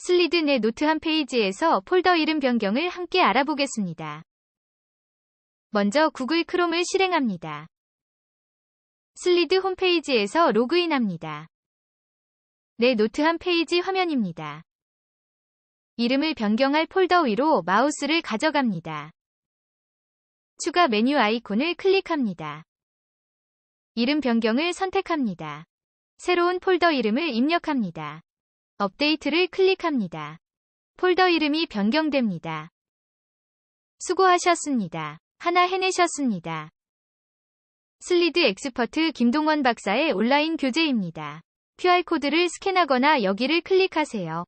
슬리드내 노트 한 페이지에서 폴더 이름 변경을 함께 알아보겠습니다. 먼저 구글 크롬을 실행합니다. 슬리드 홈페이지에서 로그인합니다. 내 노트 한 페이지 화면입니다. 이름을 변경할 폴더 위로 마우스를 가져갑니다. 추가 메뉴 아이콘을 클릭합니다. 이름 변경을 선택합니다. 새로운 폴더 이름을 입력합니다. 업데이트를 클릭합니다. 폴더 이름이 변경됩니다. 수고하셨습니다. 하나 해내셨습니다. 슬리드 엑스퍼트 김동원 박사의 온라인 교재입니다. QR코드를 스캔하거나 여기를 클릭하세요.